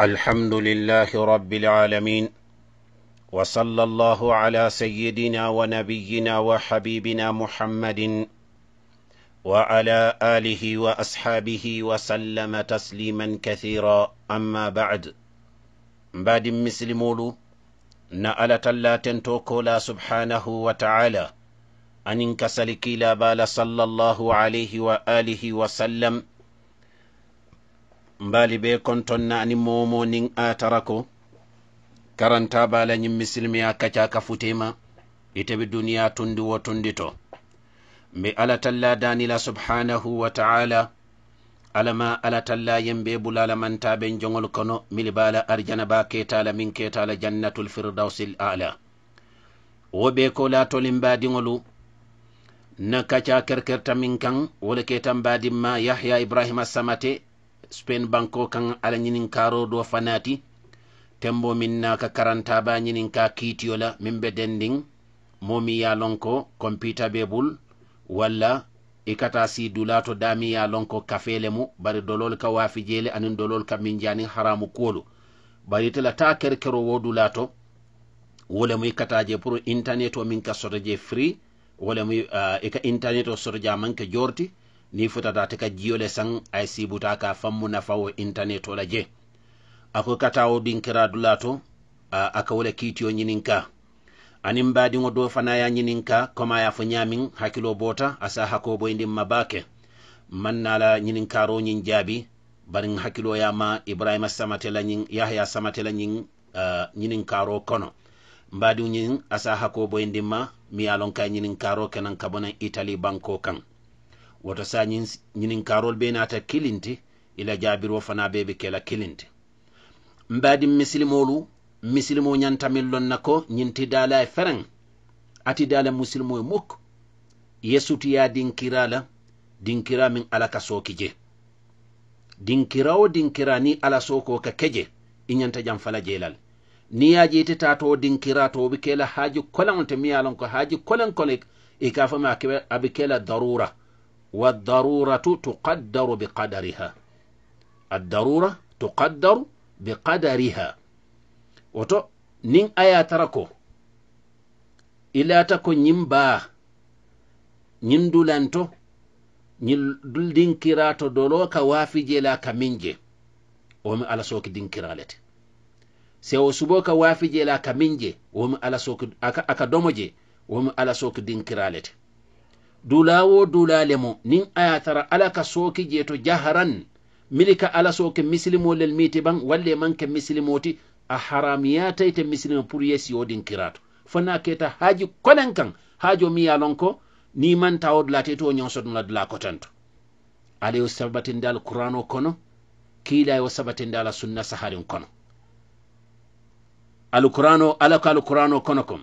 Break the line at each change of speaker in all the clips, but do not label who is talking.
الحمد لله رب العالمين وصلى الله على سيدنا ونبينا وحبيبنا محمد وعلى اله واصحابه وسلم تسليما كثيرا اما بعد بعد مسلمولو نألة لا تنتوكولا سبحانه وتعالى أن انكسلك لا بال صلى الله عليه وآله وسلم mbali be konton nani momo nin atarako karanta balayin misilmi a kaca ka futema ita bi duniya tundi wa tundi to mai ala talla danila subhanahu wa ta'ala alama ala talla yin be bulala manta ben jongol kono mil bala arjana ba ke tala min ke tala jannatul firdausil ala wo be ko lato lin badingolu na kaca kerkerta min kan wala ke tan badin ma yahya ibrahima samate spain banko kan ala ñinin karo do fanati tembo min naka karantaba ñinin ka kiitiyola min be dendin momi ya lonko computa be bul walla ikata si dulato dami ya lonko kafele mu bari dolol ka wafi jele anin dolol ka min jani haramu kuwolu bari tela ta kerkero wo dulato wole mu ikata je pour internet o min ka soto je free wole mu uh, ika internet o soto jamanke jorti ni futata ti ka jiyole saŋ ayi sibuta ka fammu nafa wo intaneto la je ako kata wo dinkiradu la to a ka wole kiitiyo ñininka aniŋ baadiŋo do fana ye ñininka koma ye a fo ñaamiŋ hakkilo bota asa hako boyindiŋ mabaake maŋ na la ñininkaro ñiŋ jaabi bariŋ hakkilo ye a ma ibrahima samate la ñiŋ yahaya samate la ñiŋ ñininkaro kono mbaadiŋo ñiŋ asa hako boyindiŋ ma miŋ ye a loŋ ka ye ñininkaro kenaŋ ka bo naŋ italii banko kaŋ woto sa ñininkarol karol be naata kilinti ila jaabiro fana be be kela kilinti mbadi misilimolu misilimo ñantamin lon na ko ñinti daala e fereŋ ati daala musilimo e muk yesuti ya dinkira la dinkira min ala ka soki je dinkira o dinkira ni ala soko ka keje i ñanta jam fala jeelal ni ya jete tato dinkira to bi kela haji kolan te miyalon ko haji kolan kolek e ka fama abe kela darura والضرورة تقدر بقدرها الضرورة تقدر بقدرها وتو نين آيا تركو إلا تكو نيمبا نيمدولانتو ñil dinkira to dolo ka waafije la ka minje womi ala soki dinkira lete sewo subo ka waafije la ka minje womi ala soki aka, aka domo je womi ala soki dinkira lete dulaa wo dulaa lemu niŋ a ye tara alla ka sooki jee to jaharan mili ka alla sooke misilimol lel miiti baŋ walla e maŋ ke misilimoti ti a haramiyata ite misilimo pour yesi siyo din kirato fo keta haaji kolen kan haajo mi ye a loŋ ko niŋ maŋ tawo dulaa te wo ñoŋ sotoŋ la dulaa kotentu alla yo sabatindi al kurano kono kiila o sabatindi ala sunna saharin kono alkurano ala ko alkurano kono kom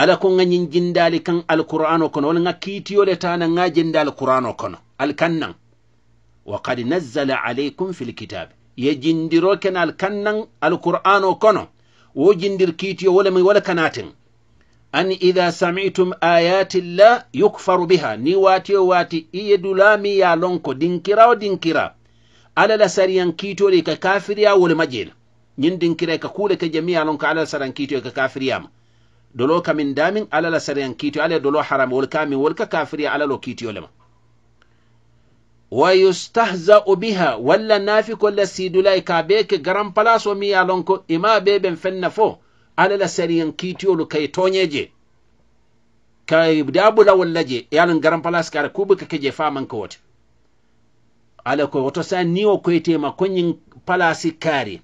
ala ko ngani ñiŋ jindali kaŋ alqur'ano kono nga kitiyo kiitiyole tana nga jindi alqur'ano kono alkannan wa qad nazzala alaykum fil kitab ye jindiro kene alkannaŋ alqur'ano kono wo jindir kitiyo wala mi wala kanatin an idha samitum ayatillah yukfaru biha ni wati wati iye dulami ya lonko dinkira o dinkira ala la sariyan kiitole ka kafiriya wala majela ñiŋ dinkira ka kule ka jamiya lonko ala la sariyan kiitoye ka kafiriyama dolo kamin damin ala la sariyan kitiyo ala dolo haram wol kamin wol ka kafiri ala lo kitiyo lema wa yustahza'u biha walla nafi kolla sidulay ka be ke garan palaso mi ya lonko ima be ben fenna fo ala la sariyan kitiyolu kay tonyeje kay la walla je yalan garam palas kara kubu ka keje faman ko wote ala ko woto sa niwo koytema koñin palasi kaari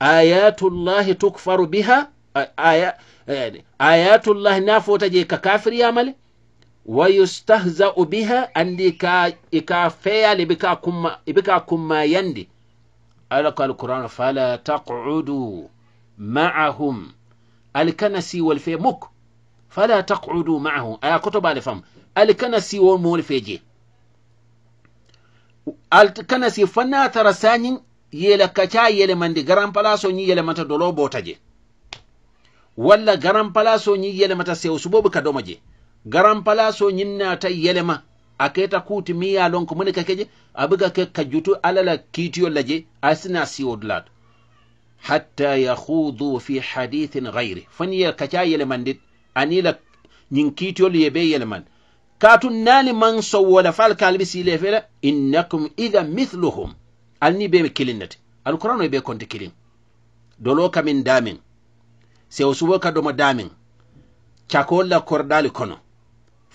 ayatullahi tukfaru biha ayatullah na fota je ka kafiriya male wa yustahza'u biha andi ka ika feyale ibika kumma kumma yandi ala qal fala taq'udu ma'ahum alkana si wal fe muk fala taq'udu ma'ahum aya kotoba le fam alkana si wol mol feje alkana si mandi garan palaso nyi yele mata dolo walla garan palaso ñin yelemata sew subo ka domaje je garan palaso ñin nata yelema a keta kuti mi ya lon ko mun ka keje abuga ke jutu alala kitiyo laje asina si odlat hatta yakhudu fi hadithin ghairi fani ya kaca dit anila ñin kitiyol ye be yeleman katun nali man sowwola fal kalbi sile fela innakum idha mithluhum alni be kilinati alquran be konti kilin dolo kamin damin sewo subo ka domo damin cakol la kordali kono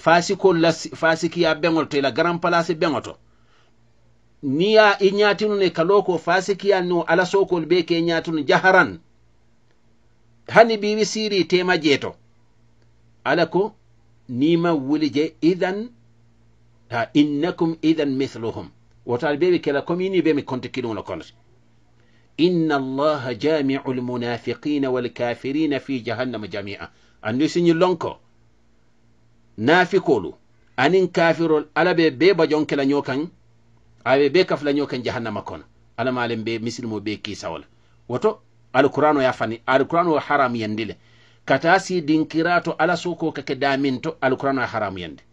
fasikol la fasikiya beŋol to ila garan palasi beŋo to ni ya i ñatinu ne kaloko fasikiyal ni ala sokol be ke ñatinu jaharan hani biwi siri tema to ala ko nima wuli je idan ha innakum idan mithluhum woto bebe beɓe kela komini be mi konti kiɗum no inna allaha jamiu lmunafiqina walkafirina fi jahannama jamia andi siñi lonko nafikolu anin kafirol ala be be bajonkela ño kan aɓe be kafla ño kan jahannama kono alamalen be misilmo be kisawol woto alqur'an o yafani alqur'an haram yandi le kata si dinkirato ala soko kake daminto alqur'an o haram yandi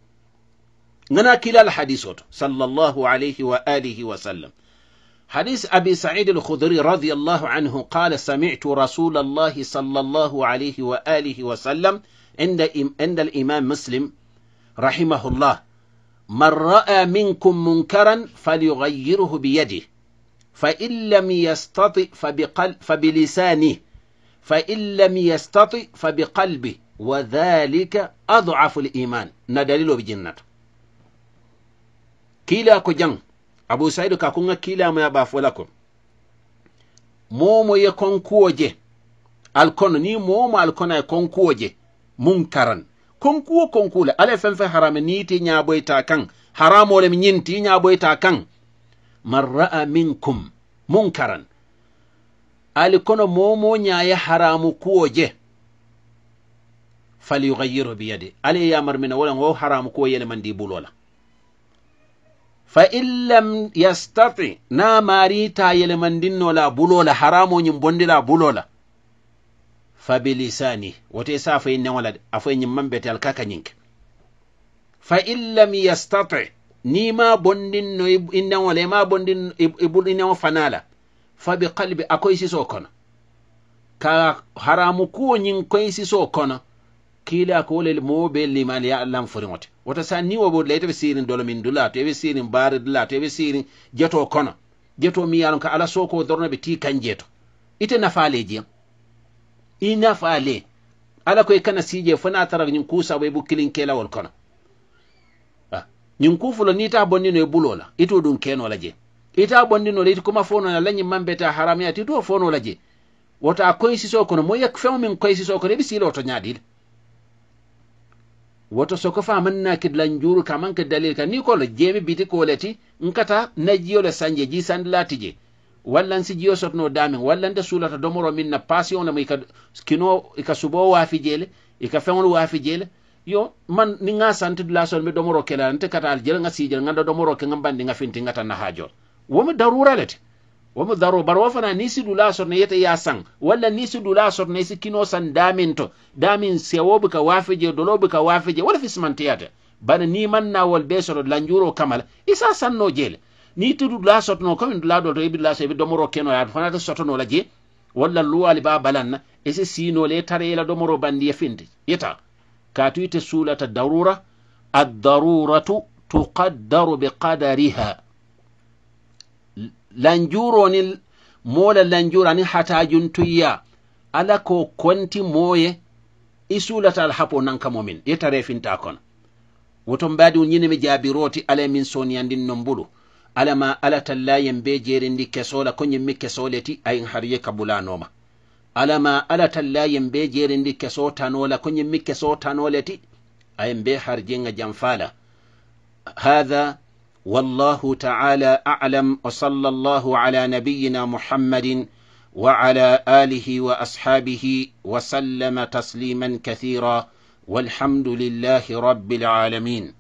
ngana kila alhadis oto sallallahu alayhi wa alihi wa sallam حديث أبي سعيد الخدري رضي الله عنه قال سمعت رسول الله صلى الله عليه وآله وسلم عند عند الإمام مسلم رحمه الله من رأى منكم منكرا فليغيره بيده فإن لم يستطع فبقل فبلسانه فإن لم يستطع فبقلبه وذلك أضعف الإيمان ندليل بجنة كلا كجن abu saidu kakunga kilama ba fola ko momo ye konkuwo je alkono ni momo alkona ye konkuwo je munkaran konkuwo konkula ala fen fe nya niti ta kan ti nya ñinti ta kan man minkum munkaran ali kono momo ñaye haramu kuwo je falyugayiru ale ya ye min wala ngo haramu kuwo mandi bulola fa illam lam yastati na marita la bulola haramoñin bondila bulola fa bilisani wote sa afoye afa afoyeñin mambete al kaka ñinke fa in lam yastati ni ma bondinno i neŋola bondin bondinno i neŋo fanala fa bi kalbi akoye siso kono ka haramu kuwo ñin si siso kono kiila ko wole moɓe liman ya allam foriŋote woto sa niwo bo la ite ɓe sirin dolomin dula to eɓe sirin baari dula to eɓe sirin jeto kono jeto mi yalon ka ala soko dorno ɓe ti kan jeto ite nafale jeyam i nafale ala koye kana siije fona tara ñin kusaɓo bu kilin kelawol kono ñin ah, kufulo ni ta bonnino e bulo la ito ɗum la je ita bonnino la iti kuma fonona la ñin mambeta haramiyati to la je woto a koye siso kono mo yak fewo min koye siso kono eɓe siilo to ñaadila woto soko faman na kidlan juru kaman ke dalil ka ni jemi biti koleti nkata na jiyo sanje ji sandila je walla si jiyo sotno damin walla nte sulata domoro min na passion lemu ka kino ika subo wafi jele ika feŋolu wafi jele yo man ni ŋa santi dula sol mi domoro kela nte kata al nga ŋa sijel ŋanda domoro ke ŋa bandi nga finti ŋa tan na hajol womi darura leti wamu daro bar wo fana dula sor sotona yete ya wala nisi dula sor sotona isi kino san damin to damin sewo bika wafije dolo bika wafije wala fisimantiyata bana ni man na wal be soto lanjuro kamal isa san no jele ni dula sor no komin dula dol to ibidula so ibi domoro keno ya fanata no la wala luwa luwali balan na isi si no le sinole tarela domoro bandi yefinde yeta katuite sulata darura ad الضرورة tuqaddaru biqadariha lanjuroni mola lanjurani hatajun tuyya ala ko konti moye i sulatal hapo momin min refinta kono woto mbaadi ñinimi jabiroti ala min soniyandin nombulu alama ala ma ala be jerindi kesola ko ñimmi kesole ti ayin kabulanoma ala ma ala tallayen be jerindi keso tanola ko ñimmi keso tanoleti ti ayin be nga jamfala hadha والله تعالى اعلم وصلى الله على نبينا محمد وعلى اله واصحابه وسلم تسليما كثيرا والحمد لله رب العالمين